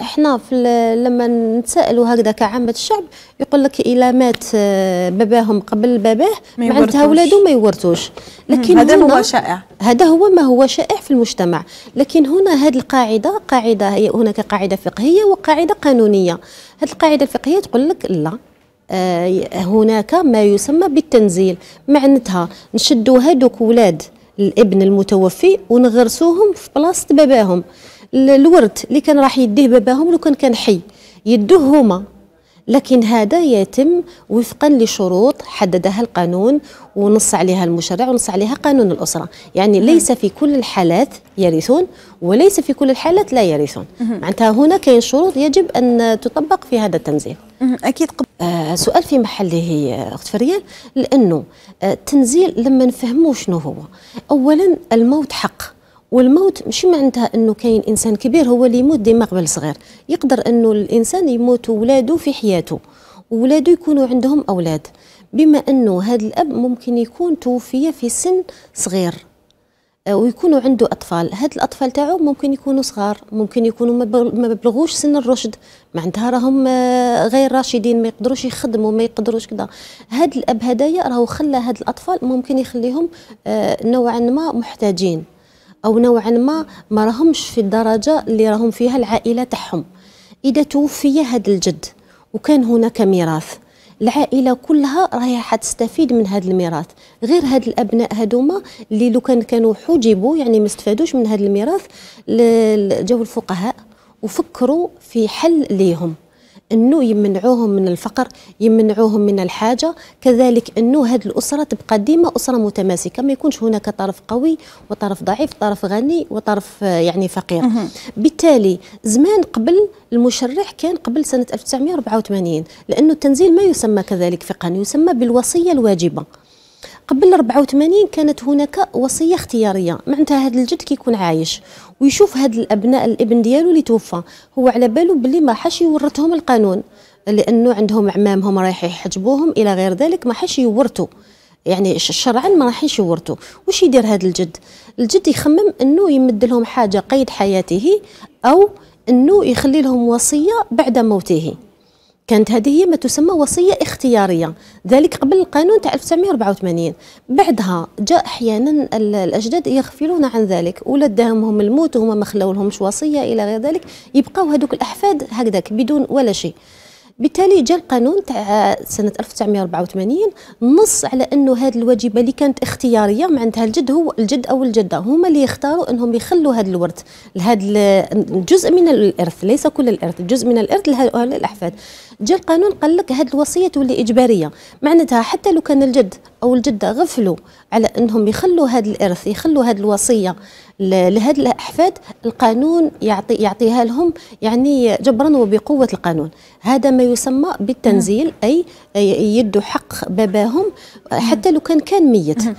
احنا في لما نتسائلوا هكذا كعامه الشعب يقول لك الا مات آه، باباهم قبل باباه معناتها ولادو ما يورثوش لكن هذا هو شائع هذا هو ما هو شائع في المجتمع لكن هنا هذه القاعده قاعده هي هناك قاعده فقهيه وقاعده قانونيه هذه القاعده الفقهيه تقول لك لا آه هناك ما يسمى بالتنزيل معناتها نشدوا هذوك ولاد الابن المتوفي ونغرسوهم في بلاصه باباهم الورد اللي كان راح يديه باباهم لو كان كان حي يدوه هما لكن هذا يتم وفقا لشروط حددها القانون ونص عليها المشرع ونص عليها قانون الأسرة يعني ليس في كل الحالات يرثون وليس في كل الحالات لا يرثون معناتها هنا كاين شروط يجب أن تطبق في هذا التنزيل أكيد قبل آه سؤال في محله آه، أخت فريال لأنه التنزيل آه، لما نفهمه شنو هو أولا الموت حق والموت ماشي معناتها انه كاين انسان كبير هو اللي يموت ديما قبل صغير يقدر انه الانسان يموت ولاده في حياته وولاده يكونوا عندهم اولاد بما انه هذا الاب ممكن يكون توفي في سن صغير آه، ويكونوا عنده اطفال هاد الاطفال تاعو ممكن يكونوا صغار ممكن يكونوا ما بلغوش سن الرشد معناتها راهم آه، غير راشدين ما يقدروش يخدموا ما يقدروش كذا هاد الاب هدايا راهو خلى هاد الاطفال ممكن يخليهم آه، نوعا ما محتاجين او نوعا ما ما راهمش في الدرجه اللي راهم فيها العائله تاعهم اذا توفي هذا الجد وكان هناك ميراث العائله كلها راهي حتستفيد من هذا الميراث غير هاد الابناء هذوما اللي لو كان كانوا حجبوا يعني ما استفادوش من هذا الميراث جاو الفقهاء وفكروا في حل ليهم انه يمنعوهم من الفقر يمنعوهم من الحاجه كذلك انه هذه الاسره تبقى ديما اسره متماسكه ما يكونش هناك طرف قوي وطرف ضعيف طرف غني وطرف آه، يعني فقير بالتالي زمان قبل المشرع كان قبل سنه 1984 لانه التنزيل ما يسمى كذلك فقها يسمى بالوصيه الواجبه قبل 84 كانت هناك وصيه اختياريه معناتها هذا الجد كيكون عايش ويشوف هاد الابناء الابن ديالو اللي توفى هو على باله بلي ما حاش يورثهم القانون لانه عندهم عمامهم رايح يحجبوهم الى غير ذلك ما حاش يورثوا يعني شرعا ما راحينش يورثوا واش يدير هذا الجد الجد يخمم انه يمد لهم حاجه قيد حياته او انه يخلي لهم وصيه بعد موته كانت هذه هي ما تسمى وصية اختيارية ذلك قبل القانون تاع 1984 بعدها جاء أحيانا الأجداد يغفلون عن ذلك ولدهم الموت وهما ما خلاو لهمش وصية إلى غير ذلك يبقاو هذوك الأحفاد هكذاك بدون ولا شيء بالتالي جاء القانون تاع سنة 1984 نص على انه هذه الواجبة اللي كانت اختيارية معناتها الجد هو الجد او الجدة هما اللي يختاروا انهم يخلوا هذا الورث لهذا الجزء من الارث ليس كل الارث جزء من الارث لهؤلاء الاحفاد جاء القانون قال لك هذه الوصيه تولي اجباريه معناتها حتى لو كان الجد او الجده غفلوا على انهم يخلوا هذا الارث يخلوا هذه الوصيه لهذه الاحفاد القانون يعطي يعطيها لهم يعني جبرا وبقوه القانون هذا ما يسمى بالتنزيل اي يدوا حق باباهم حتى لو كان كان ميت